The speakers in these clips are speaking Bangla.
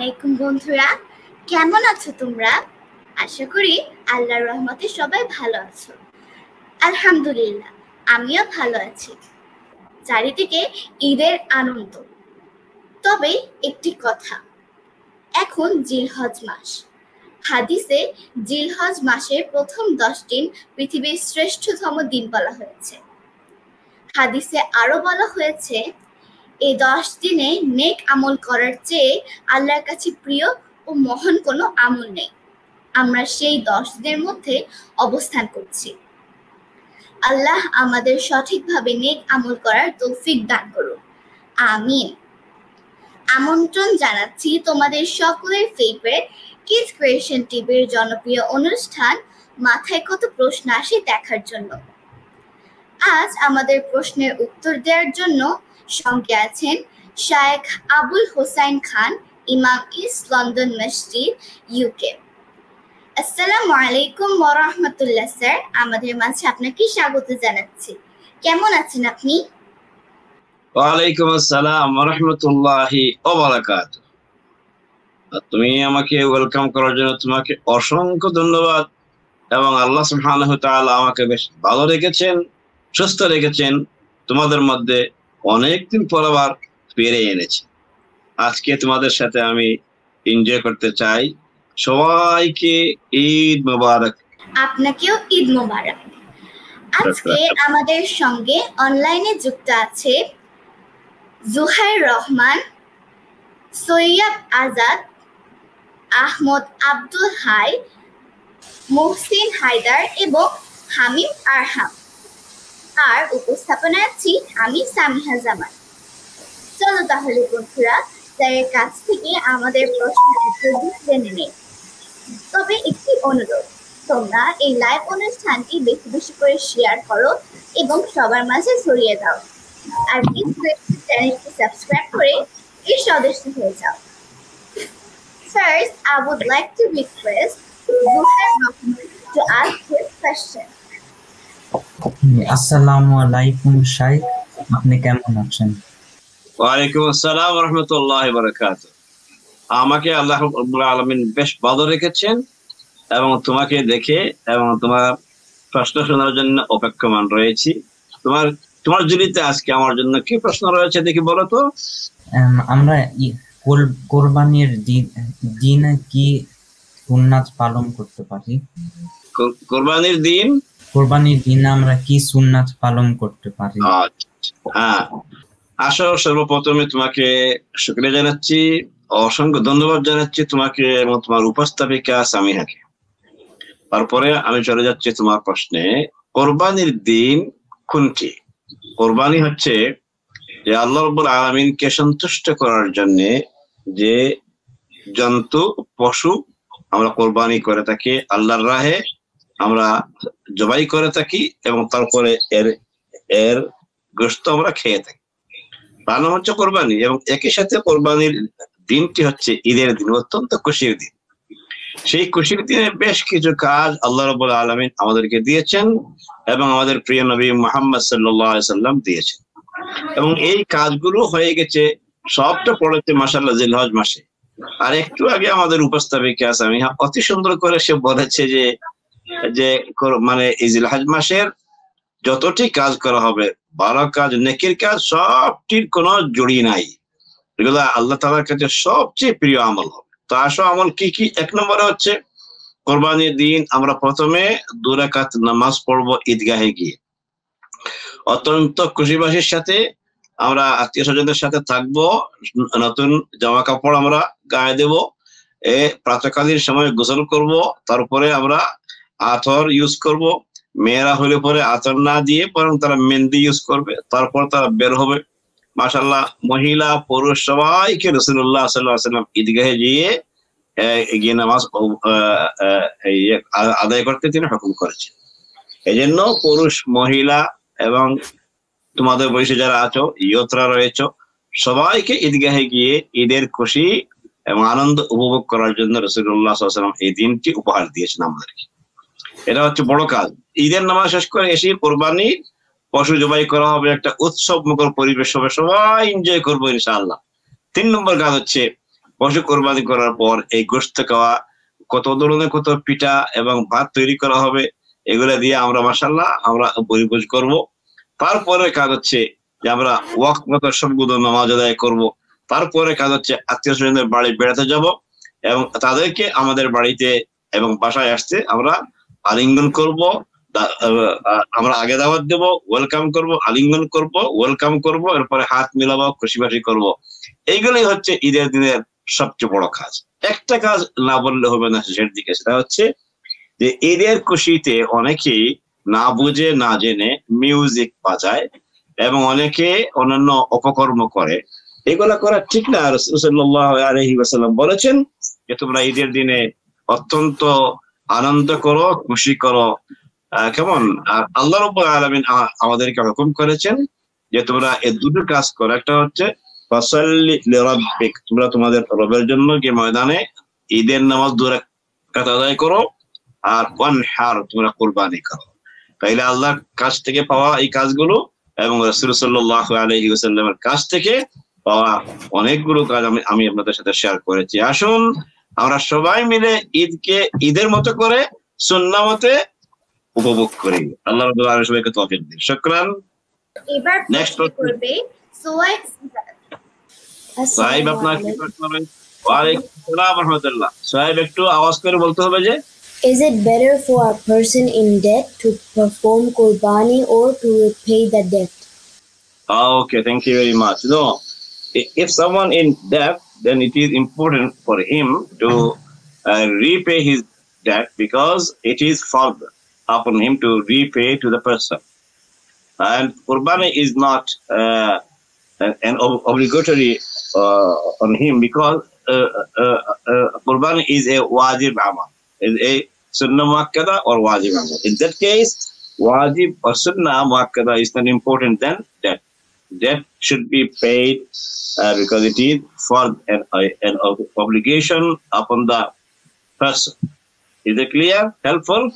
আলাইকুম বন্ধুরা কেমন আছো তোমরা আশা করি আল্লাহর রহমতে সবাই ভালো আছো আলহামদুলিল্লাহ আমিও ভালো আছি চারিদিকে ঈদের আনন্দ তবে একটি কথা এখন জিলহজ মাস হাদিসে জিলহজ মাসের প্রথম দশ দিন পৃথিবীর শ্রেষ্ঠতম দিন বলা হয়েছে হাদিসে আরো বলা হয়েছে এই দশ দিনে নেক আমল করার চেয়ে আল্লাহর কাছে প্রিয় ও মহান কোনো আমল নেই আমরা সেই দশ দিনের মধ্যে অবস্থান করছি আল্লাহ আমাদের সঠিকভাবে নেক আমল করার তৌফিক দান করুন আমিন আমন্ত্রণ জানাচ্ছি তোমাদের সকলের ফেভারিট কিস ক্রিয়েশন টিভির জনপ্রিয় অনুষ্ঠান মাথায় কত প্রশ্ন আসে দেখার জন্য আজ আমাদের প্রশ্নের উত্তর দেওয়ার জন্য সঙ্গে আছেন শায়েখ আবুল হোসাইন খান ইমাম ইস্ট লন্ডন মসজিদ ইউকে আসসালামু আলাইকুম ওরহমতুল্লাহ স্যার আমাদের মাঝে আপনাকে স্বাগত জানাচ্ছি কেমন আছেন আপনি ওয়ালাইকুম আসসালাম রহমতুল্লাহি ওবারাকাত তুমি আমাকে ওয়েলকাম করার জন্য তোমাকে অসংখ্য ধন্যবাদ এবং আল্লাহ সুবহানাহু তাআলা আমাকে বেশ ভালো রেখেছেন সুস্থ রেখেছেন তোমাদের মধ্যে অনেকদিন পর আবার পেরে এনেছে আজকে তোমাদের সাথে আমি এনজয় করতে চাই সবাইকে ঈদ মোবারক আপনাকেও ঈদ মোবারক আজকে আমাদের সঙ্গে অনলাইনে যুক্ত আছে জুহাইর রহমান সৈয়দ আজাদ আহমদ আব্দুল হাই মুহসিন হায়দার এবং হামিম আরহাম আর উপস্থাপনা আছি আমি সামিহা জামান চলো তাহলে বন্ধুরা স্যারের কাছ থেকে আমাদের প্রশ্নের উত্তরগুলো জেনে নিই তবে একটি অনুরোধ তোমরা এই লাইভ অনুষ্ঠানটি বেশি বেশি করে শেয়ার করো এবং সবার মাঝে ছড়িয়ে দাও আর চ্যানেলটি সাবস্ক্রাইব করে এর সদস্য হয়ে যাও First, I would like to request Dr. Rahman to ask his question. আসসালামু আলাইকুম শাইখ আপনি কেমন আছেন ওয়ালাইকুম আসসালাম রহমতুল্লাহ বারাকাত আমাকে আল্লাহ আলমিন বেশ ভালো রেখেছেন এবং তোমাকে দেখে এবং তোমার প্রশ্ন শোনার জন্য অপেক্ষমান রয়েছি তোমার তোমার জুড়িতে আজকে আমার জন্য কি প্রশ্ন রয়েছে দেখি বলো তো আমরা কোরবানির দিন কি পালন করতে পারি কোরবানির দিন কোরবানির দিন আমরা কি সুন্নাত পালন করতে পারি আচ্ছা, হ্যাঁ আশা সর্বপ্রথমে তোমাকে শুক্রিয়া জানাচ্ছি অসংখ্য ধন্যবাদ জানাচ্ছি তোমাকে এবং তোমার উপস্থাপিকা সামিহাকে তারপরে আমি চলে যাচ্ছি তোমার প্রশ্নে কোরবানির দিন কোনটি কোরবানি হচ্ছে যে আল্লাহ রব্বুল আলমিনকে সন্তুষ্ট করার জন্যে যে জন্তু পশু আমরা কোরবানি করে থাকি আল্লাহর রাহে আমরা জবাই করে থাকি এবং তারপরে এর এর গোস্ত আমরা খেয়ে থাকি বানো হচ্ছে কোরবানি এবং একই সাথে কোরবানির দিনটি হচ্ছে ঈদের দিন অত্যন্ত খুশির দিন সেই খুশির দিনে বেশ কিছু কাজ আল্লাহ রবুল আলমিন আমাদেরকে দিয়েছেন এবং আমাদের প্রিয় নবী মোহাম্মদ সাল্লাম দিয়েছেন এবং এই কাজগুলো হয়ে গেছে সবটা পড়েছে মাসাল্লাহ জিলহজ মাসে আর একটু আগে আমাদের উপস্থাপিকা আছে আমি অতি সুন্দর করে সে বলেছে যে যে মানে ইজিল হাজ মাসের যতটি কাজ করা হবে বারো কাজ নেকির কাজ সবটির কোন জড়ি নাই এগুলা আল্লাহ তালার কাছে সবচেয়ে প্রিয় আমল হবে তো আসো আমল কি কি এক নম্বরে হচ্ছে কোরবানির দিন আমরা প্রথমে দুরাকাত নামাজ পড়বো ঈদগাহে গিয়ে অত্যন্ত খুশিবাসীর সাথে আমরা আত্মীয় স্বজনদের সাথে থাকবো নতুন জামা কাপড় আমরা গায়ে দেব এ প্রাতকালীন সময় গোসল করব তারপরে আমরা আতর ইউজ করব মেয়েরা হলে পরে আতর না দিয়ে বরং তারা মেহেন্দি ইউজ করবে তারপর তারা বের হবে মাসাল্লাহ মহিলা পুরুষ সবাইকে রসুল্লাহ সাল্লাম ঈদগাহে গিয়ে গিয়ে নামাজ আদায় করতে তিনি হুকুম করেছেন এই জন্য পুরুষ মহিলা এবং তোমাদের বয়সে যারা আছো ইয়তরা রয়েছ সবাইকে ঈদগাহে গিয়ে ঈদের খুশি এবং আনন্দ উপভোগ করার জন্য রসুল্লাহ সাল্লাম এই দিনটি উপহার দিয়েছেন আমাদেরকে এটা হচ্ছে বড় কাজ ঈদের নামাজ শেষ করে এসে কোরবানি পশু জবাই করা হবে একটা উৎসব মুখর পরিবেশ হবে সবাই এনজয় করবো ইনশাআল্লাহ তিন নম্বর কাজ হচ্ছে পশু কোরবানি করার পর এই গোস্ত খাওয়া কত ধরনের কত পিঠা এবং ভাত তৈরি করা হবে এগুলো দিয়ে আমরা মাসাল্লাহ আমরা পরিবেশ করব তারপরে কাজ হচ্ছে যে আমরা ওয়াক মতো সবগুলো নামাজ আদায় করবো তারপরে কাজ হচ্ছে আত্মীয় স্বজনের বাড়ি বেড়াতে যাব এবং তাদেরকে আমাদের বাড়িতে এবং বাসায় আসতে আমরা আলিঙ্গন করব আমরা আগে দাওয়াত দেব ওয়েলকাম করব আলিঙ্গন করব ওয়েলকাম করব এরপরে হাত মিলাবো খুশিবাসি করব এইগুলোই হচ্ছে ঈদের দিনের সবচেয়ে বড় কাজ একটা কাজ না বললে হবে না শেষের দিকে সেটা হচ্ছে যে ঈদের খুশিতে অনেকেই না বুঝে না জেনে মিউজিক বাজায় এবং অনেকে অন্যান্য অপকর্ম করে এগুলা করা ঠিক না বলেছেন যে তোমরা ঈদের দিনে অত্যন্ত আনন্দ করো খুশি করো কেমন আল্লাহ রব আলমিন আমাদেরকে হুকুম করেছেন যে তোমরা এ দুটো কাজ করো একটা হচ্ছে তোমরা তোমাদের রবের জন্য গিয়ে ময়দানে ঈদের নামাজ দূরে আদায় করো আর ওয়ান হার তোমরা কোরবানি করো তাইলে আল্লাহর কাছ থেকে পাওয়া এই কাজগুলো এবং রসুল সাল্লাহ আলহিউসাল্লামের কাছ থেকে পাওয়া অনেকগুলো কাজ আমি আমি আপনাদের সাথে শেয়ার করেছি আসুন আমরা সবাই মিলে ঈদকে ঈদের মতো করে মতে উপভোগ করি আল্লাহ রব আলম সবাইকে তফিক দিন শুক্রান নেক্সট আপনার কি প্রশ্ন ওয়ালাইকুম আসসালাম একটু আওয়াজ করে বলতে হবে যে Is it better for a person in debt to perform Qurbani or to repay the debt? Okay, thank you very much. No, if someone in debt then it is important for him to uh, repay his debt because it is farz upon him to repay to the person. And qurbani is not uh, an, an ob obligatory uh, on him because uh, uh, uh, qurbani is a wajib amal, is a sunnah muakkada or wajib amal. In that case, wajib or sunnah muakkada is not important than debt. Debt should be paid because it is and, an, obligation upon the person. Is it clear? Helpful?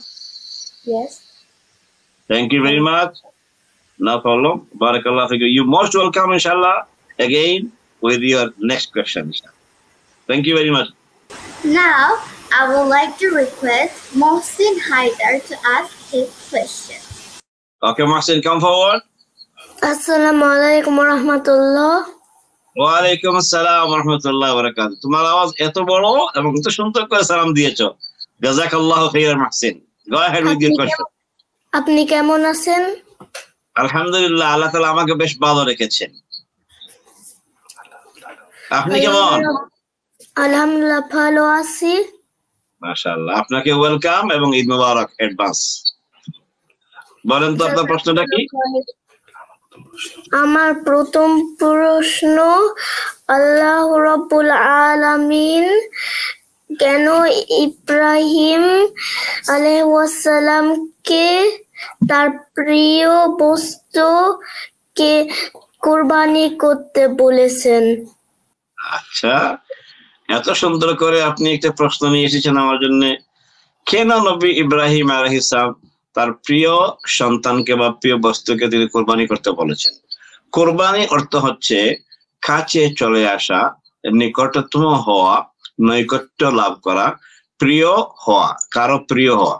Yes. Thank you very much. No problem. Barakallah. you. most welcome, inshallah, again with your next question. Thank you very much. Now, I would like to request Mohsin Haidar to ask his question. Okay, Mohsin, come forward. Assalamu alaikum wa rahmatullah. ওয়ালাইকুম আসসালাম রহমতুল্লাহ বরকাত তোমার আওয়াজ এত বড় এবং এত সুন্দর করে সালাম দিয়েছো আল্লাহ খাইরান মাহসিন আপনি কেমন আছেন আলহামদুলিল্লাহ আল্লাহ তালা আমাকে বেশ ভালো রেখেছেন আপনি কেমন আলহামদুলিল্লাহ ভালো আছি মাশাআল্লাহ আপনাকে ওয়েলকাম এবং ঈদ মোবারক অ্যাডভান্স বলেন তো আপনার প্রশ্নটা কি আমার প্রথম প্রশ্ন আল্লাহ রবুল আলামিন কেন ইব্রাহিম আলহাসালামকে তার প্রিয় বস্তু কে কোরবানি করতে বলেছেন আচ্ছা এত সুন্দর করে আপনি একটা প্রশ্ন নিয়ে এসেছেন আমার জন্য কেন নবী ইব্রাহিম আলহিসাম তার প্রিয় সন্তানকে বা প্রিয় বস্তুকে তিনি কোরবানি করতে বলেছেন কোরবানি অর্থ হচ্ছে কাছে চলে আসা নিকটতম হওয়া নৈকট্য লাভ করা প্রিয় হওয়া কারো প্রিয় হওয়া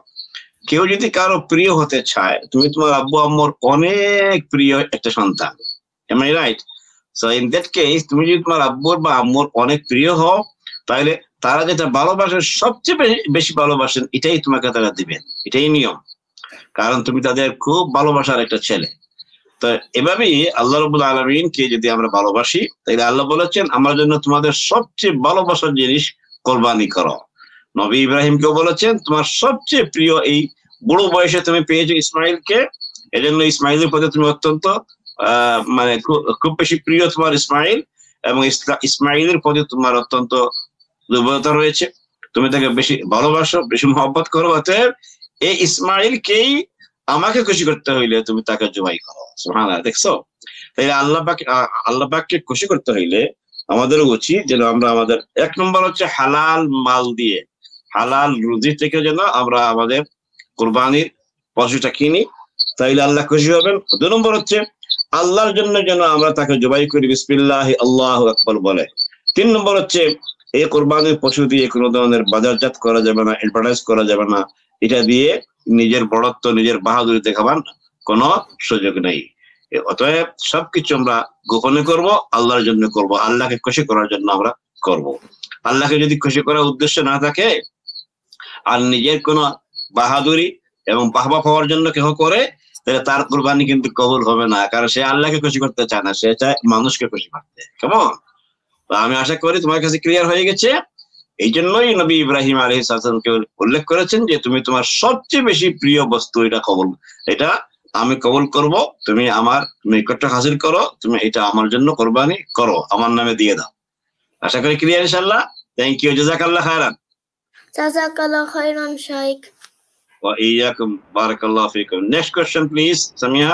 কেউ যদি কারো প্রিয় হতে চায় তুমি তোমার আব্বু আম্মুর অনেক প্রিয় একটা সন্তান am I right so in that case তুমি যদি তোমার আব্বুর বা আম্মুর অনেক প্রিয় হও তাহলে তারা যেটা ভালোবাসেন সবচেয়ে বেশি ভালোবাসেন এটাই তোমাকে তারা দিবেন এটাই নিয়ম কারণ তুমি তাদের খুব ভালোবাসার একটা ছেলে তো এভাবেই আল্লাহ রবুল আলমিনকে যদি আমরা ভালোবাসি তাহলে আল্লাহ বলেছেন আমার জন্য তোমাদের সবচেয়ে ভালোবাসার জিনিস কোরবানি করো নবী ইব্রাহিমকেও বলেছেন তোমার সবচেয়ে প্রিয় এই বুড়ো বয়সে তুমি পেয়েছো ইসমাইলকে এজন্য ইসমাইলের প্রতি তুমি অত্যন্ত মানে খুব বেশি প্রিয় তোমার ইসমাইল এবং ইসমাইলের প্রতি তোমার অত্যন্ত দুর্বলতা রয়েছে তুমি তাকে বেশি ভালোবাসো বেশি মহব্বত করো অতএব এই ইসমাইলকেই আমাকে খুশি করতে হইলে তুমি তাকে জুমাই করো সুহান দেখছো তাই আল্লাহবাক আল্লাহবাককে খুশি করতে হইলে আমাদের উচিত যেন আমরা আমাদের এক নম্বর হচ্ছে হালাল মাল দিয়ে হালাল রুজি থেকে যেন আমরা আমাদের কোরবানির পশুটা কিনি তাইলে আল্লাহ খুশি হবেন দু নম্বর হচ্ছে আল্লাহর জন্য যেন আমরা তাকে জবাই করি বিসমিল্লাহ আল্লাহ আকবর বলে তিন নম্বর হচ্ছে এই কোরবানির পশু দিয়ে কোনো ধরনের বাজারজাত করা যাবে না এডভার্টাইজ করা যাবে না এটা দিয়ে নিজের বড়ত্ব নিজের বাহাদুরি দেখাবার কোনো সুযোগ নেই অতএব সবকিছু আমরা গোপনে করব আল্লাহর জন্য করব আল্লাহকে খুশি করার জন্য আমরা করব আল্লাহকে যদি খুশি করার উদ্দেশ্য না থাকে আর নিজের কোনো বাহাদুরি এবং বাহবা পাওয়ার জন্য কেহ করে তাহলে তার কোরবানি কিন্তু কবুল হবে না কারণ সে আল্লাহকে খুশি করতে চায় না সে চায় মানুষকে খুশি করতে কেমন আমি আশা করি তোমার কাছে ক্লিয়ার হয়ে গেছে এই জন্যই নবী ইব্রাহিম আলহ সালামকে উল্লেখ করেছেন যে তুমি তোমার সবচেয়ে বেশি প্রিয় বস্তু এটা কবল এটা আমি কবল করব তুমি আমার নৈকট্য হাজির করো তুমি এটা আমার জন্য কোরবানি করো আমার নামে দিয়ে দাও আশা করি ক্রিয়া ইনশাল্লাহ থ্যাংক ইউ জাজাকাল্লাহ খায়রান জাজাকাল্লাহ খায়রান শাইখ ওয়া ইয়াকুম বারাকাল্লাহু ফিকুম নেক্সট কোশ্চেন প্লিজ সামিয়া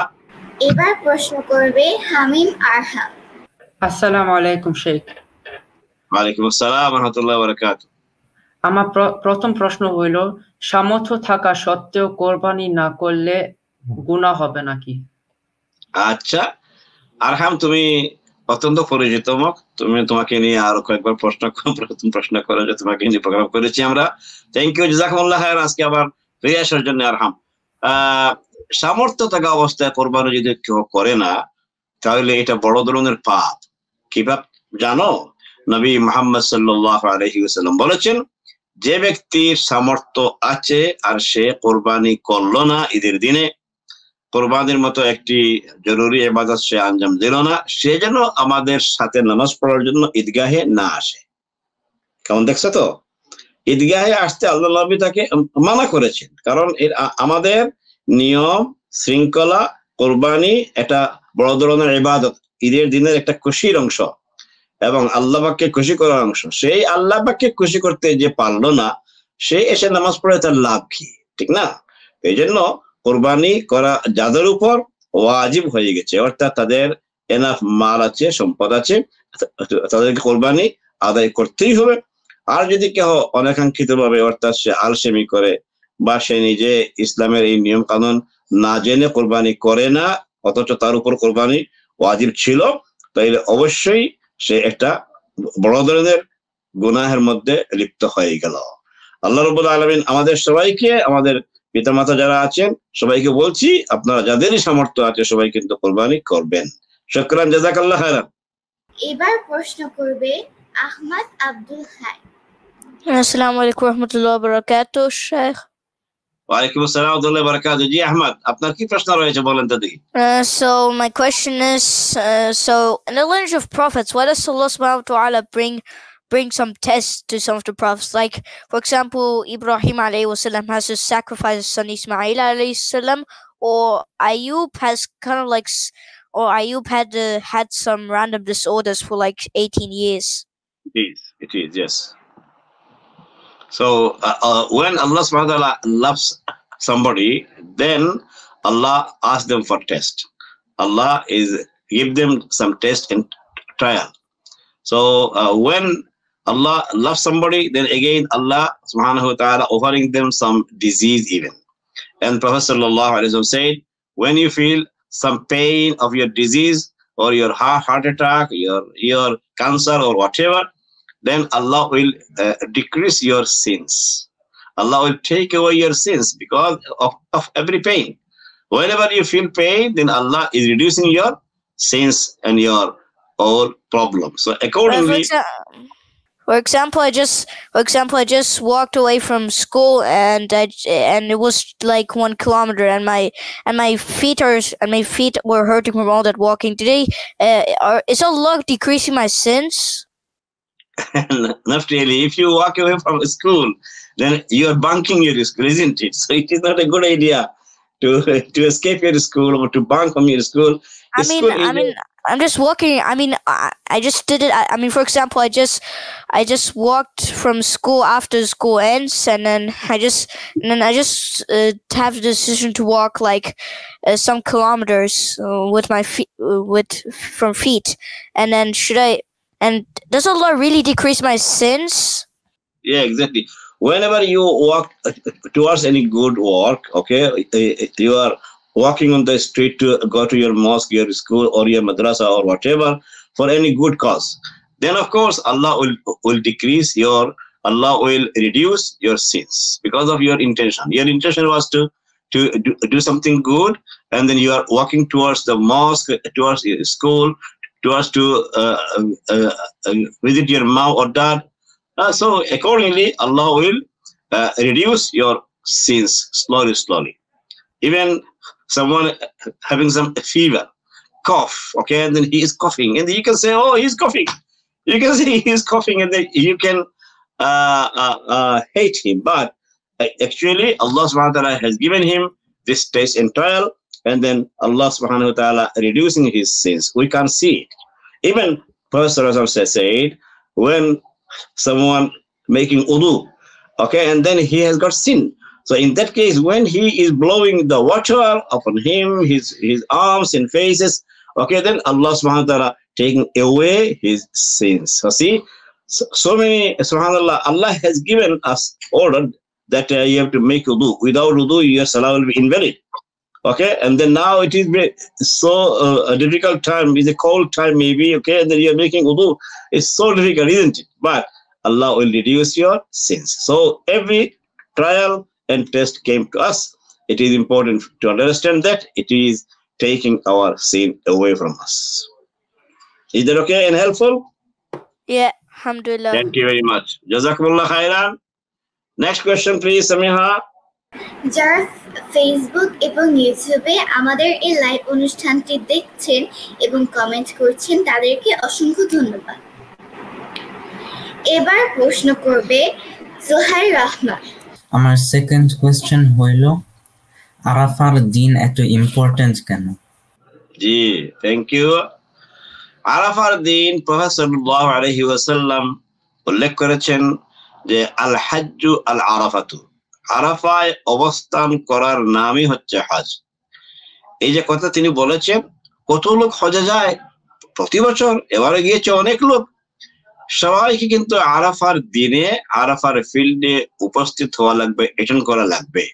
এবার প্রশ্ন করবে হামিম আরহাম আসসালামু আলাইকুম শেখ ওয়ালাইকুম আসসালাম রহমতুল্লাহ বারাকাতু আমার প্রথম প্রশ্ন হইল সামর্থ্য থাকা সত্ত্বেও কোরবানি না করলে গুণা হবে নাকি আচ্ছা আরহাম তুমি অত্যন্ত পরিচিত মুখ তুমি তোমাকে নিয়ে আরো কয়েকবার প্রশ্ন প্রথম প্রশ্ন করে যে তোমাকে নিয়ে প্রোগ্রাম করেছি আমরা থ্যাংক ইউ জাজাকুমুল্লাহ আজকে আবার ফিরে আসার জন্য আরহাম সামর্থ্য থাকা অবস্থায় কোরবানি যদি কেউ করে না তাহলে এটা বড় ধরনের পাপ কি পাপ জানো নবী মোহাম্মদ সাল্লাহ আলহিউসাল্লাম বলেছেন যে ব্যক্তির সামর্থ্য আছে আর সে কোরবানি করলো না ঈদের দিনে কোরবানির মতো একটি জরুরি এবাদত সে আঞ্জাম দিল না সে যেন আমাদের সাথে নামাজ পড়ার জন্য ঈদগাহে না আসে কেমন দেখছো তো ঈদগাহে আসতে আল্লাহ নবী তাকে মানা করেছেন কারণ এর আমাদের নিয়ম শৃঙ্খলা কোরবানি এটা বড় ধরনের এবাদত ঈদের দিনের একটা খুশির অংশ এবং আল্লাহবাককে খুশি করার অংশ সেই আল্লাহবাককে খুশি করতে যে পারলো না সে এসে নামাজ পড়ে তার লাভ কি ঠিক না এই জন্য কোরবানি করা যাদের উপর ওয়াজিব হয়ে গেছে অর্থাৎ তাদের এনাফ মাল আছে সম্পদ আছে তাদেরকে কোরবানি আদায় করতেই হবে আর যদি কেহ অনাকাঙ্ক্ষিত ভাবে অর্থাৎ সে আলসেমি করে বা সে নিজে ইসলামের এই নিয়ম কানুন না জেনে কোরবানি করে না অথচ তার উপর কোরবানি ওয়াজিব ছিল তাইলে অবশ্যই সে একটা বড় ধরনের গুনাহের মধ্যে লিপ্ত হয়ে গেল আল্লাহ রব আলমিন আমাদের সবাইকে আমাদের মাতা যারা আছেন সবাইকে বলছি আপনারা যাদেরই সামর্থ্য আছে সবাই কিন্তু কোরবানি করবেন জাজাক আল্লাহ হারান এবার প্রশ্ন করবে আহমদ আব্দুল হাই হ্যাঁ, আসসালামু আলাইকুম রহমতুল্লাহ বরকাত শেখ ওয়ালাইকুম আসসালাম আব্দুল্লাহ বারাকাতু জি আহমদ আপনার কি প্রশ্ন রয়েছে বলেন তো দেখি uh, so my question is uh, so in the lineage of prophets why does Allah subhanahu wa ta'ala bring bring some tests to some of the prophets like for example Ibrahim alayhi has to sacrifice his son Ismail alayhi salam or Ayub has kind of like or Ayub had uh, had some random disorders for like 18 years it is it is yes so uh, uh, when Allah subhanahu wa ta'ala loves somebody, then Allah asks them for test. Allah is give them some test and trial. So uh, when Allah loves somebody, then again Allah subhanahu wa ta'ala offering them some disease even. And Prophet sallallahu said, when you feel some pain of your disease or your heart, heart attack, your, your cancer or whatever, then Allah will uh, decrease your sins. Allah will take away your sins because of, of every pain. Whenever you feel pain, then Allah is reducing your sins and your all problems. So accordingly. For example, I just for example I just walked away from school and I and it was like one kilometer and my and my feet are and my feet were hurting from all that walking today. Uh, are, is Allah decreasing my sins? not really. If you walk away from school, then you are bunking your school, isn't it? So it is not a good idea to to escape your school or to bunk from your school. I mean, school I mean, I'm just walking. I mean, I, I just did it. I, I, mean, for example, I just I just walked from school after school ends, and then I just and then I just uh, have the decision to walk like uh, some kilometers uh, with my feet uh, with from feet, and then should I and does Allah really decrease my sins? Yeah, exactly. Whenever you walk uh, towards any good work, okay, uh, uh, you are walking on the street to go to your mosque, your school, or your madrasa, or whatever, for any good cause. Then, of course, Allah will, will decrease your, Allah will reduce your sins because of your intention. Your intention was to to do, do something good and then you are walking towards the mosque towards school to us to uh, uh, uh, visit your mom or dad. Uh, so accordingly, Allah will reduce your sins slowly, slowly. Even someone having some fever, cough, okay, and then he is coughing, and you can say, oh, he's coughing. You can see he's coughing, and then you can hate him. But actually, Allah subhanahu wa ta'ala has given him this taste and trial and then Allah subhanahu wa ta'ala reducing his sins. We can see it. Even Prophet said, when someone making udu, okay, and then he has got sin. So in that case, when he is blowing the water upon him, his, his arms and faces, okay, then Allah subhanahu wa ta'ala taking away his sins. So see, so, so many, subhanAllah, Allah has given us order that uh, you have to make udhu. Without udhu, your salah will be invalid okay and then now it is so uh, a difficult time is a cold time maybe okay and then you are making wudu it's so difficult isn't it but allah will reduce your sins so every trial and test came to us it is important to understand that it is taking our sin away from us is that okay and helpful yeah alhamdulillah thank you very much jazakumullah khairan next question please samiha যারা ফেসবুক এবং ইউটিউবে আমাদের এই লাইভ অনুষ্ঠানটি দেখছেন এবং কমেন্ট করছেন তাদেরকে অসংখ্য ধন্যবাদ এবার প্রশ্ন করবে জোহাই রহমান আমার সেকেন্ড কোয়েশ্চেন হইল আরাফার দিন এত ইম্পর্টেন্ট কেন জি থ্যাংক ইউ আরাফার দিন প্রফেসর সাল্লাল্লাহু আলাইহি ওয়াসাল্লাম উল্লেখ করেছেন যে আল হাজ্জু আল আরাফাতু আরাফায় অবস্থান করার নামই হচ্ছে হজ এই যে কথা তিনি বলেছেন কত লোক হজে যায় প্রতি বছর এবারে গিয়েছে অনেক লোক সবাইকে কিন্তু আরাফার দিনে আরাফার ফিল্ডে উপস্থিত হওয়া লাগবে এটেন্ড করা লাগবে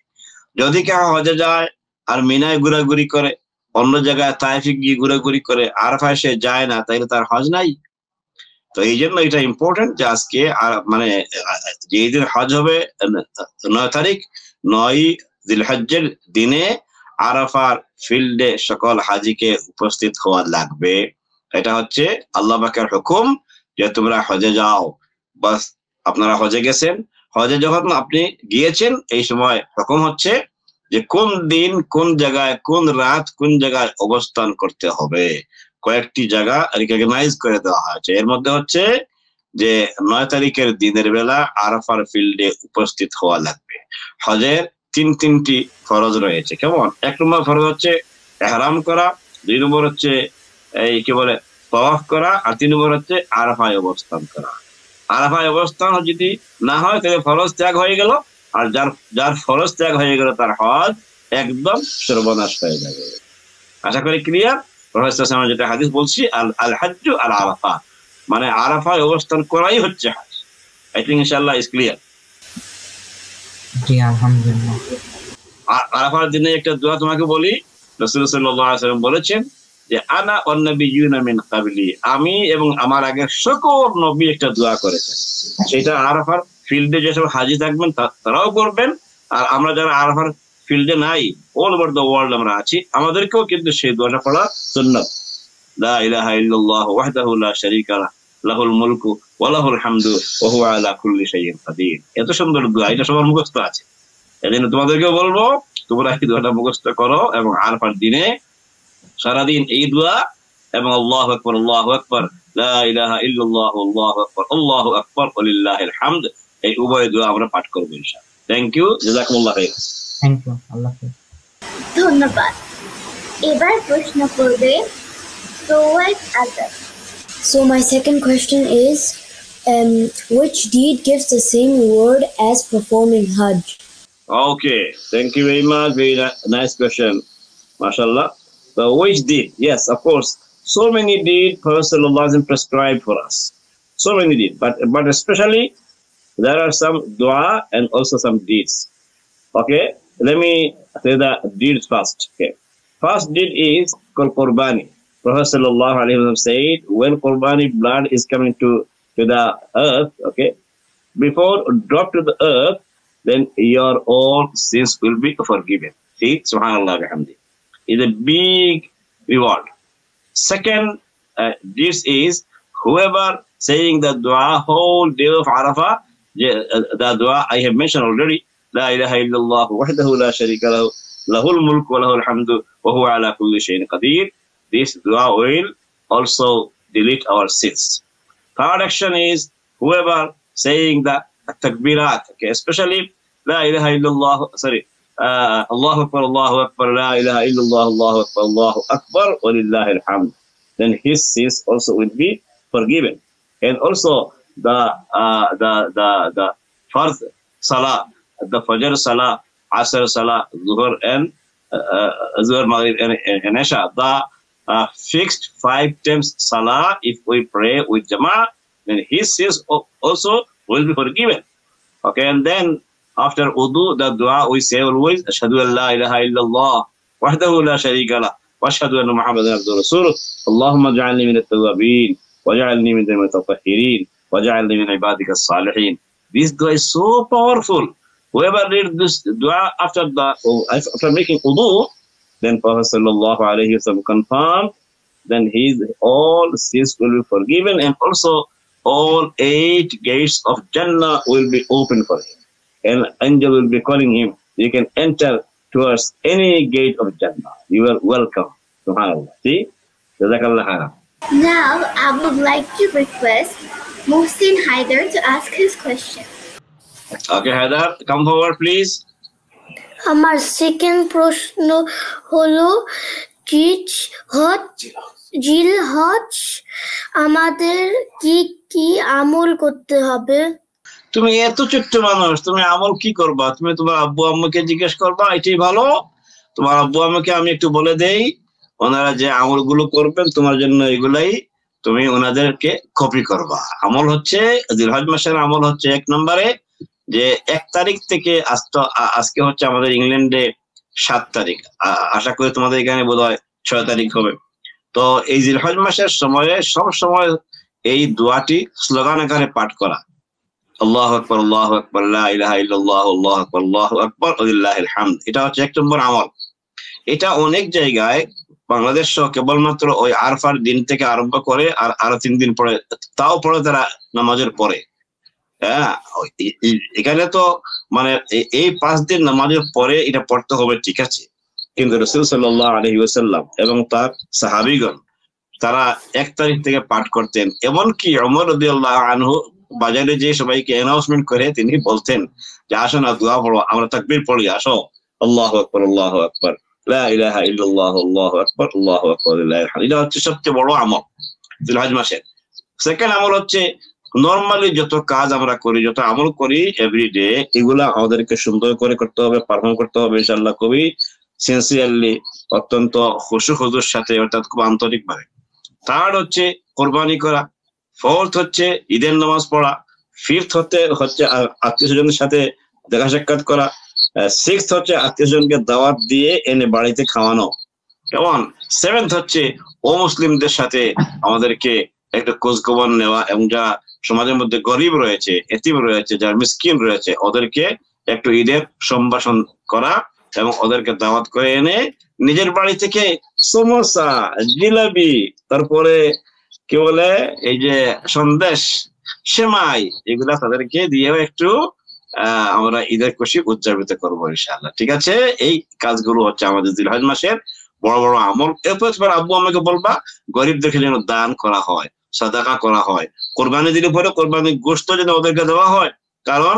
যদি কেউ হজে যায় আর মিনায় ঘুরাঘুরি করে অন্য জায়গায় তাইফে গিয়ে ঘুরাঘুরি করে আরাফায় সে যায় না তাইলে তার হজ নাই তো এই জন্য এটা ইম্পর্টেন্ট যে আজকে আর মানে যেই দিন হজ হবে নয় তারিখ নয় দিলহজ্জের দিনে আরাফার ফিল্ডে সকল হাজিকে উপস্থিত হওয়া লাগবে এটা হচ্ছে আল্লাহ পাকের হুকুম যে তোমরা হজে যাও বাস আপনারা হজে গেছেন হজে যখন আপনি গিয়েছেন এই সময় হুকুম হচ্ছে যে কোন দিন কোন জায়গায় কোন রাত কোন জায়গায় অবস্থান করতে হবে কয়েকটি জায়গা রিকগনাইজ করে দেওয়া হয়েছে এর মধ্যে হচ্ছে যে নয় তারিখের দিনের বেলা আরফার ফিল্ডে উপস্থিত হওয়া লাগবে হজের তিন তিনটি ফরজ রয়েছে কেমন এক নম্বর ফরজ হচ্ছে এহরাম করা দুই নম্বর হচ্ছে এই কি বলে তওয়াফ করা আর তিন নম্বর হচ্ছে আরফায় অবস্থান করা আরাফায় অবস্থান যদি না হয় তাহলে ফরজ ত্যাগ হয়ে গেল আর যার যার ফরজ ত্যাগ হয়ে গেল তার হজ একদম সর্বনাশ হয়ে যাবে আশা করি ক্লিয়ার প্রফেসর যেটা হাদিস বলছি আল আল হাজ্জু আল আরাফা মানে আরাফায় অবস্থান করাই হচ্ছে হাজ আই থিঙ্ক ইনশাল্লাহ ইজ ক্লিয়ার আরাফার দিনে একটা দোয়া তোমাকে বলি বলেছেন যে আনা অন্নবিয়ুনা মিন আমি এবং আমার আগে সকল নবী একটা দোয়া করেছেন সেটা আরাফার ফিল্ডে যেসব হাজি থাকবেন তারাও করবেন আর আমরা যারা আরাফার ফিল্ডে নাই অল ওভার দ্য ওয়ার্ল্ড আমরা আছি আমাদেরকেও কিন্তু সেই দোয়াটা পড়া সুন্নত লা ইলাহা ওয়াহদাহু লা শারীকা লাহুল মুলকু ওয়া লাহুল হামদু ওয়া হুয়া আলা কুল্লি শাইইন কাদির এত সুন্দর দোয়া এটা সবার মুখস্থ আছে এদিন তোমাদেরকেও বলবো তোমরা এই দোয়াটা মুখস্থ করো এবং আরফার দিনে সারাদিন এই দোয়া এবং আল্লাহু আকবার আল্লাহু আকবার লা ইলাহা ইল্লাল্লাহ আল্লাহু আকবার আল্লাহু আকবার ওয়া লিল্লাহিল হামদ এই উভয় দোয়া আমরা পাঠ করব ইনশাআল্লাহ থ্যাংক ইউ জাযাকুমুল্লাহ থ্যাংক ইউ আল্লাহ ধন্যবাদ এবার প্রশ্ন করবে So my second question is, um, which deed gives the same reward as performing Hajj? Okay, thank you very much. Very nice question, mashallah. But which deed? Yes, of course. So many deed Prophet prescribed for us. So many deed, but but especially there are some dua and also some deeds. Okay, let me say the deeds first. Okay. First deed is called Qurbani. Prophet sallallahu alayhi wa said, when Qurbani blood is coming to, to the earth, okay, before drop to the earth, then your all sins will be forgiven. See, subhanallah bihamdi. It's a big reward. Second, uh, this is whoever saying the dua whole day of Arafah, the uh, dua I have mentioned already, لا إله إلا الله وحده لا شريك له له الملك وله الحمد وهو على كل شيء قدير This dua will also delete our sins. Third action is whoever saying the takbirat, okay, especially لا إله إلا الله sorry uh, الله أكبر الله أكبر لا إله إلا الله الله أكبر الله أكبر ولله الحمد then his sins also will be forgiven and also the uh, the the the first salah the Fajr Salah, Asr Salah, Zuhr and uh, uh Zuhr Maghrib and, and Isha. The uh, fixed five times Salah, if we pray with Jama'ah, then his sins also will be forgiven. Okay, and then after wudu, the dua we say always, Ashhadu an la ilaha illallah, wahdahu la sharika lah, wa ashhadu anna Muhammadan abduhu rasuluh, Allahumma ja'alni min at-tawwabin, wa ja'alni min al-mutatahhirin, wa ja'alni min ibadika as-salihin. This dua is so powerful. Whoever read this dua after the after making wudu, then Prophet sallallahu alayhi wasallam confirmed, then his all sins will be forgiven and also all eight gates of Jannah will be open for him. And angel will be calling him, you can enter towards any gate of Jannah. You are welcome. SubhanAllah. See? Jazakallah Now, I would like to request Mohsin Haider to ask his question. Okay Haidar, come forward, please আমার সেকেন্ড প্রশ্ন হলো জিচ হজ জিল হজ আমাদের কি কি আমল করতে হবে তুমি এত ছোট্ট মানুষ তুমি আমল কি করবা তুমি তোমার আব্বু আম্মুকে জিজ্ঞেস করবা এটাই ভালো তোমার আব্বু আম্মুকে আমি একটু বলে দেই ওনারা যে আমলগুলো করবেন তোমার জন্য এগুলাই তুমি ওনাদেরকে কপি করবা আমল হচ্ছে জিলহজ মাসের আমল হচ্ছে এক নম্বরে যে এক তারিখ থেকে আজ তো আজকে হচ্ছে আমাদের ইংল্যান্ডে সাত তারিখ আশা করি তোমাদের এখানে বোধ হয় ছয় তারিখ হবে তো এই জিলহজ মাসের সময়ে সব সময় এই দোয়াটি স্লোগান আকারে পাঠ করা আল্লাহ আকবর আল্লাহ আকবর ইলাহা ইল্লাল্লাহ আল্লাহ আকবর আল্লাহ আকবর আল্লাহ হামদ এটা হচ্ছে এক নম্বর আমল এটা অনেক জায়গায় বাংলাদেশ সহ কেবলমাত্র ওই আরফার দিন থেকে আরম্ভ করে আর আরো তিন দিন পরে তাও পরে তারা নামাজের পরে হ্যাঁ এখানে তো মানে এই পাঁচ দিন নামাজের পরে এটা পড়তে হবে ঠিক আছে কিন্তু রসুল সাল্লাহ আলহি ওসাল্লাম এবং তার সাহাবিগণ তারা এক তারিখ থেকে পাঠ করতেন এমনকি অমর রদি আনহু বাজারে যে সবাইকে অ্যানাউন্সমেন্ট করে তিনি বলতেন যে আসো না দোয়া পড়ো আমরা তাকবির পড়ি আসো আল্লাহ আকবর আল্লাহ আকবর এটা হচ্ছে সবচেয়ে বড় আমল মাসের সেকেন্ড আমল হচ্ছে নর্মালি যত কাজ আমরা করি যত আমল করি এভরিডে এগুলা আমাদেরকে সুন্দর করে করতে হবে পারফর্ম করতে হবে ইনশাল্লাহ খুবই সিনসিয়ারলি অত্যন্ত খুশু খুজুর সাথে অর্থাৎ খুব ভাবে থার্ড হচ্ছে কোরবানি করা ফোর্থ হচ্ছে ঈদের নামাজ পড়া ফিফথ হতে হচ্ছে আত্মীয় স্বজনের সাথে দেখা সাক্ষাৎ করা সিক্স হচ্ছে আত্মীয় স্বজনকে দাওয়াত দিয়ে এনে বাড়িতে খাওয়ানো কেমন সেভেন্থ হচ্ছে অমুসলিমদের সাথে আমাদেরকে একটা খোঁজখবর নেওয়া এবং যা সমাজের মধ্যে গরিব রয়েছে এতিম রয়েছে যার মিসকিন রয়েছে ওদেরকে একটু ঈদের সম্ভাষণ করা এবং ওদেরকে দাওয়াত করে এনে নিজের বাড়ি থেকে সমোসা জিলাবি তারপরে কি বলে এই যে সন্দেশ সেমাই এগুলা তাদেরকে দিয়েও একটু আমরা ঈদের খুশি উদযাপিত করবো ইনশাআল্লাহ ঠিক আছে এই কাজগুলো হচ্ছে আমাদের জিলহাজ মাসের বড় বড় আমল এরপর আব্বু আমাকে বলবা গরিবদেরকে যেন দান করা হয় সাদাকা করা হয় কোরবানি দিলে পরে কোরবানি গোস্ত যেন ওদেরকে দেওয়া হয় কারণ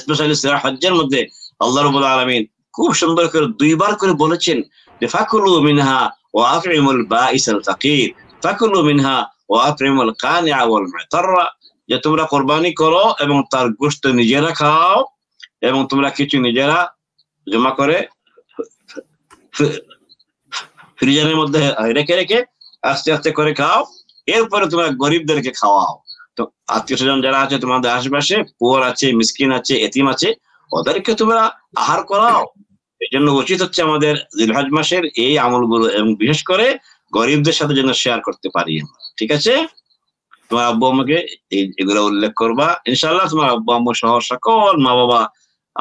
স্পেশালি সিরা হজ্জের মধ্যে আল্লাহ রবুল আলমিন খুব সুন্দর করে দুইবার করে বলেছেন যে ফাকুলু মিনহা ও আফরিমুল বা ইসাল তাকির ফাকুলু মিনহা ও আফরিমুল কান আওয়াল মাতাররা যে তোমরা কোরবানি করো এবং তার গোস্ত নিজেরা খাও এবং তোমরা কিছু নিজেরা জমা করে ফ্রিজারের মধ্যে রেখে রেখে আস্তে আস্তে করে খাও এরপরে তোমরা গরিবদেরকে খাওয়াও তো আত্মীয় স্বজন যারা আছে তোমাদের আশেপাশে পোয়ার আছে মিসকিন আছে এতিম আছে ওদেরকে তোমরা আহার করাও এই জন্য উচিত হচ্ছে আমাদের দীর্ঘাজ মাসের এই আমলগুলো এবং বিশেষ করে গরিবদের সাথে যেন শেয়ার করতে পারি আমরা ঠিক আছে তোমার আব্বু আমাকে এগুলো উল্লেখ করবা ইনশাল্লাহ তোমার আব্বু আম্মু সহ সকল মা বাবা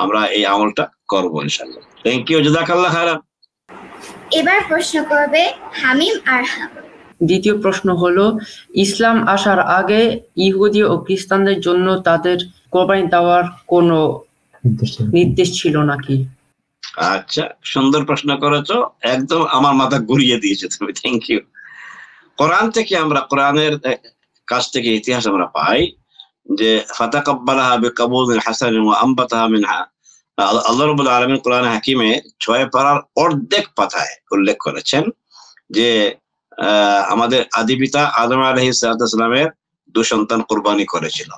আমরা এই আমলটা করবো ইনশাল্লাহ থ্যাংক ইউ জাজাকাল্লাহ খারাপ এবার প্রশ্ন করবে হামিম আর হাম দ্বিতীয় প্রশ্ন হলো ইসলাম আসার আগে ইহুদি ও খ্রিস্টানদের জন্য তাদের কোরবানি দেওয়ার কোনো নির্দেশ ছিল নাকি আচ্ছা সুন্দর প্রশ্ন করেছো একদম আমার মাথা ঘুরিয়ে দিয়েছে তুমি থ্যাংক ইউ কোরআন থেকে আমরা কোরআনের কাছ থেকে ইতিহাস আমরা পাই যে ফাতাকাব্বালাহা কাবুল হাসান ওয়া আমবাতাহা আল্লাহ রব আলমিন কোরআন হাকিমে ছয় পারার অর্ধেক পাতায় উল্লেখ করেছেন যে আমাদের আদি পিতা আদম আলহি সালামের দু সন্তান কোরবানি করেছিল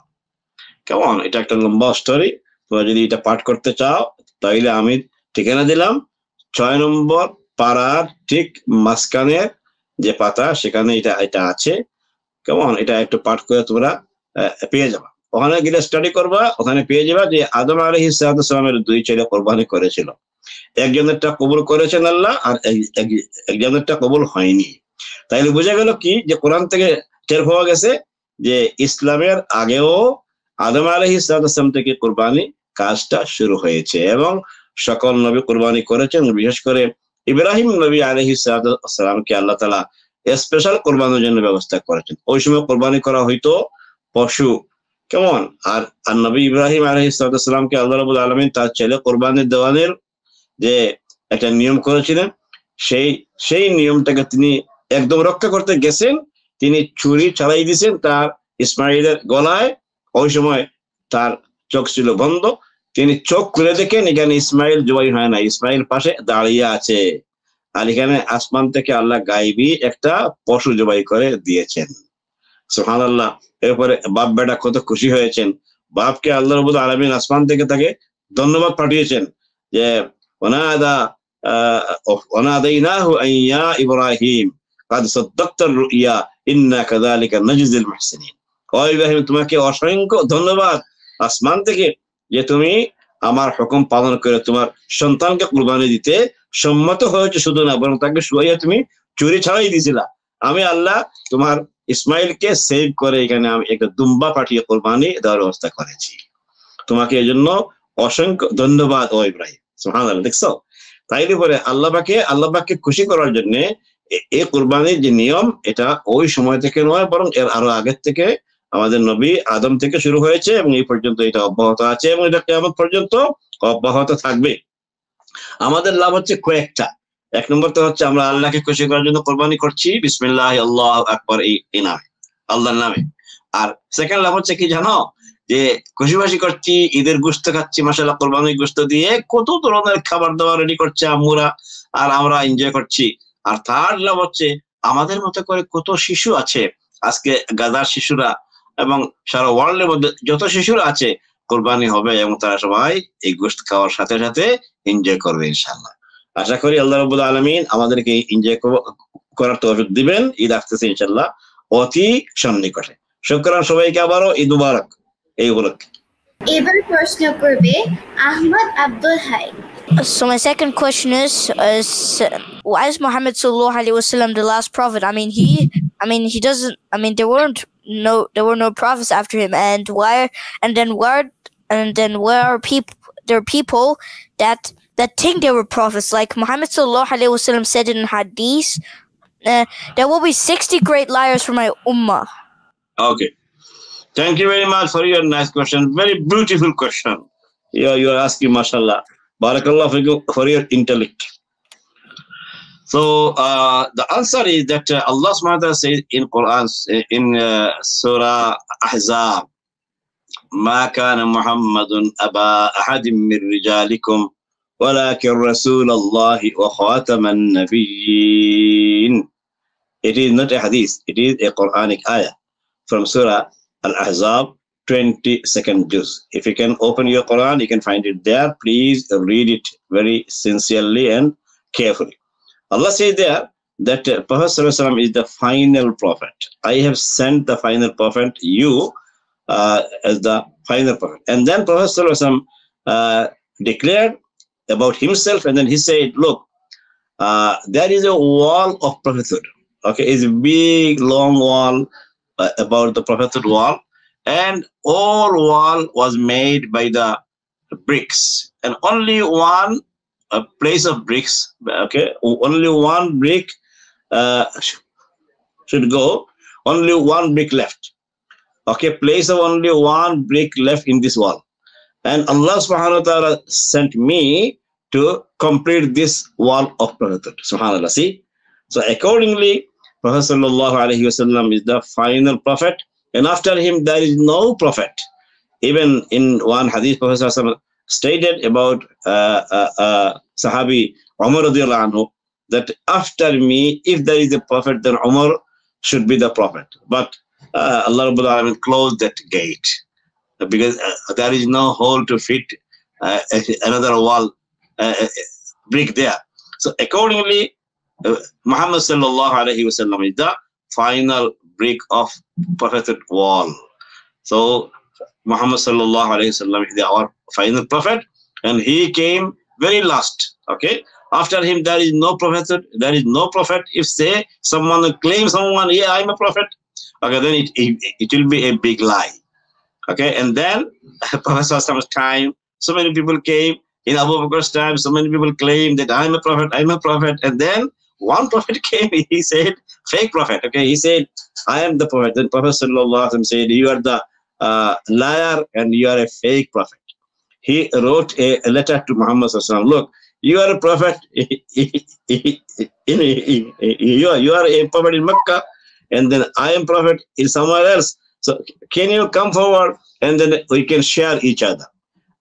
কেমন এটা একটা লম্বা স্টোরি তোমরা যদি এটা পাঠ করতে চাও তাইলে আমি ঠিকানা দিলাম ছয় নম্বর পাড়ার ঠিক মাঝখানের যে পাতা সেখানে এটা এটা আছে কেমন এটা একটু পাঠ করে তোমরা পেয়ে যাবা ওখানে গেলে স্টাডি করবা ওখানে পেয়ে যাবা যে আদম আলহি সালামের দুই ছেলে কোরবানি করেছিল একজনেরটা কবুল করেছেন আল্লাহ আর একজনেরটা কবুল হয়নি তাইলে বোঝা গেল কি যে কোরআন থেকে টের পাওয়া গেছে যে ইসলামের আগেও আদম আলহ ইসলাম থেকে কোরবানি কাজটা শুরু হয়েছে এবং সকল নবী কোরবানি করেছেন বিশেষ করে ইব্রাহিম নবী আলহ ইসলামকে আল্লাহ তালা স্পেশাল কোরবানির জন্য ব্যবস্থা করেছেন ওই সময় কোরবানি করা হইতো পশু কেমন আর আর নবী ইব্রাহিম আলহ ইসলাতামকে আল্লাহ রবুল আলমিন তার ছেলে কোরবানি দেওয়ানের যে একটা নিয়ম করেছিলেন সেই সেই নিয়মটাকে তিনি একদম রক্ষা করতে গেছেন তিনি ছুরি চালাই দিয়েছেন তার ইসমাইলের গলায় ওই সময় তার চোখ ছিল বন্ধ তিনি চোখ খুলে দেখেন এখানে ইসমাইল জোয়াই হয় না ইসমাইল পাশে দাঁড়িয়ে আছে আর এখানে আসমান থেকে আল্লাহ গাইবি একটা পশু জবাই করে দিয়েছেন সোহান আল্লাহ এরপরে বাপ বেটা কত খুশি হয়েছেন বাপকে আল্লাহ রবুল আলমিন আসমান থেকে তাকে ধন্যবাদ পাঠিয়েছেন যে ওনা ওনাদাইনাহু না ইব্রাহিম ইব্রাহিম তোমাকে অসংখ্য ধন্যবাদ আসমান থেকে যে তুমি আমার হুকুম পালন করে তোমার সন্তানকে কুরবানি দিতে সম্মত হয়েছে শুধু না বরং তাকে শুয়াইয়া তুমি চুরি ছাড়াই দিয়েছিলা আমি আল্লাহ তোমার ইসমাইলকে সেভ করে এখানে আমি একটা দুম্বা পাঠিয়ে কোরবানি দেওয়ার ব্যবস্থা করেছি তোমাকে এই জন্য অসংখ্য ধন্যবাদ ও ইব্রাহিম দেখছো তাই পরে আল্লাহবাকে আল্লাহবাকে খুশি করার জন্য এ কোরবানির যে নিয়ম এটা ওই সময় থেকে নয় বরং এর আরো আগের থেকে আমাদের নবী আদম থেকে শুরু হয়েছে এবং এই পর্যন্ত এটা অব্যাহত আছে এবং এটা কেমন পর্যন্ত অব্যাহত থাকবে আমাদের লাভ হচ্ছে কয়েকটা এক নম্বর তো হচ্ছে আমরা আল্লাহকে খুশি করার জন্য কোরবানি করছি বিসমিল্লাহ আল্লাহ আকবর এই নামে আল্লাহর নামে আর সেকেন্ড লাভ হচ্ছে কি জানো যে খুশিবাসি করছি ঈদের গুস্ত খাচ্ছি মাসাল্লাহ কোরবানির গুস্ত দিয়ে কত ধরনের খাবার দাবার রেডি করছে আমরা আর আমরা এনজয় করছি আর তার লাভ হচ্ছে আমাদের মতো করে কত শিশু আছে আজকে গাদার শিশুরা এবং সারা ওয়ার্ল্ডের মধ্যে যত শিশুরা আছে কোরবানি হবে এবং তারা সবাই এই গোষ্ঠ খাওয়ার সাথে সাথে এনজয় করবে ইনশাল্লাহ আশা করি আল্লাহ রব আলমিন আমাদেরকে এনজয় করার তৌফিক দিবেন ঈদ আসতেছে ইনশাল্লাহ অতি সন্নিকটে শুক্রান সবাইকে আবারও ঈদ মুবারক এই উপলক্ষে এবার প্রশ্ন করবে Ahmad Abdul Hai So my second question is, is why is Muhammad sallallahu alaihi wasallam the last prophet? I mean, he, I mean, he doesn't. I mean, there weren't no, there were no prophets after him, and why? And then where? And then where are people? There are people that that think they were prophets, like Muhammad sallallahu alaihi wasallam said in hadith. Uh, there will be sixty great liars for my ummah. Okay, thank you very much for your nice question. Very beautiful question. You you are asking, mashallah. Barakallah for your intellect. So uh, the answer is that uh, Allah subhanahu says in Quran in uh, Surah Ahzab, ما كان محمد أبا أحد من رجالكم ولكن رسول الله وخاتم النبيين. It is not a hadith, it is a Quranic ayah from Surah Al-Ahzab 20 second juz. If you can open your Quran, you can find it there. Please read it very sincerely and carefully. Allah says there that uh, Prophet is the final prophet. I have sent the final prophet, you, uh, as the final prophet. And then Prophet uh, declared about himself and then he said, look, uh, there is a wall of prophethood. Okay, it's a big long wall uh, about the prophethood wall and all wall was made by the bricks and only one a place of bricks okay only one brick uh, should go only one brick left okay place of only one brick left in this wall and allah subhanahu wa ta'ala sent me to complete this wall of Prophet. subhanallah see so accordingly prophet sallallahu alaihi wasallam is the final prophet and after him, there is no prophet. Even in one hadith, Prophet stated about uh, uh, uh, Sahabi Umar that after me, if there is a prophet, then Umar should be the prophet. But uh, Allah will close that gate because uh, there is no hole to fit uh, another wall uh, uh, brick there. So accordingly, uh, Muhammad sallallahu alaihi wasallam is the final brick of perfected wall. So Muhammad sallallahu alayhi wasallam is our final prophet, and he came very last. Okay, after him there is no prophet. There is no prophet. If say someone claim someone, yeah, I'm a prophet. Okay, then it it, it will be a big lie. Okay, and then Prophet Sallallahu time, so many people came in Abu Bakr's time. So many people claim that I'm a prophet. I'm a prophet, and then one prophet came, he said, fake prophet, okay, he said, I am the prophet. Then Prophet Sallallahu said, you are the uh, liar and you are a fake prophet. He wrote a letter to Muhammad Sallallahu look, you are a prophet, you, are, you are a prophet in Mecca, and then I am prophet in somewhere else. So can you come forward and then we can share each other.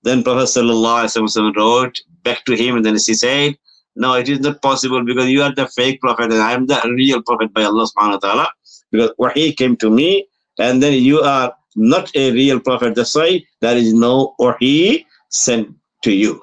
Then Prophet Sallallahu wrote back to him and then he said, no, it is not possible because you are the fake prophet and I am the real prophet by Allah subhanahu wa ta'ala. Because wahi came to me and then you are not a real prophet. That's why there is no wahi sent to you.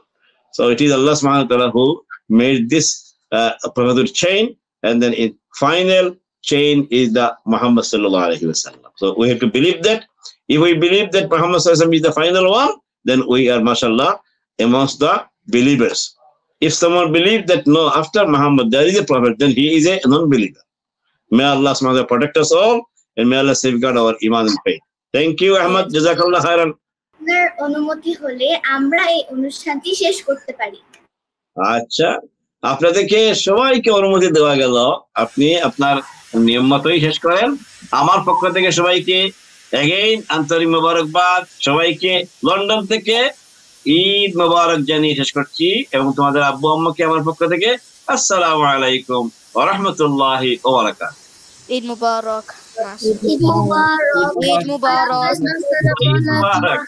So it is Allah subhanahu wa ta'ala who made this uh, prophethood chain and then in final chain is the Muhammad sallallahu alayhi wa sallam. So we have to believe that. If we believe that Muhammad sallallahu is the final one, then we are mashallah amongst the believers. If someone believes that no, after Muhammad there is a prophet, then he is a non-believer. May Allah subhanahu protect us all and may Allah safeguard our iman and faith. Thank you, Ahmad. Jazakallah khairan. আপনার অনুমতি হলে আমরা এই অনুষ্ঠানটি শেষ করতে পারি আচ্ছা আপনাদেরকে সবাইকে অনুমতি দেওয়া গেল আপনি আপনার নিয়ম মতোই শেষ করেন আমার পক্ষ থেকে সবাইকে এগেইন আন্তরিক মোবারকবাদ সবাইকে লন্ডন থেকে ঈদ মোবারক জানিয়ে শেষ করছি এবং তোমাদের আব্বু আম্মাকে আমার পক্ষ থেকে আসসালামু আলাইকুম ওরহমতুল্লাহ ওবরাকাত ঈদ মুবারক ঈদ মুবারক ঈদ মুবারক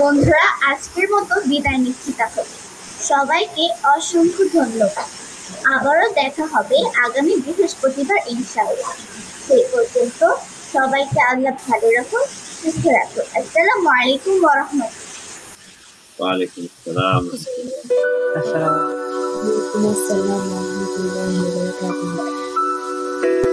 বন্ধুরা আজকের মতো বিদায় নিচ্ছি তাহলে সবাইকে অসংখ্য ধন্যবাদ আবারও দেখা হবে আগামী বৃহস্পতিবার ইনশাআল্লাহ সেই পর্যন্ত সবাইকে আল্লাহ ভালো রাখো সুস্থ রাখো আসসালামু আলাইকুম ওয়া রাহমাতুল্লাহ وعليكم السلام السلام عليكم ورحمة الله وبركاته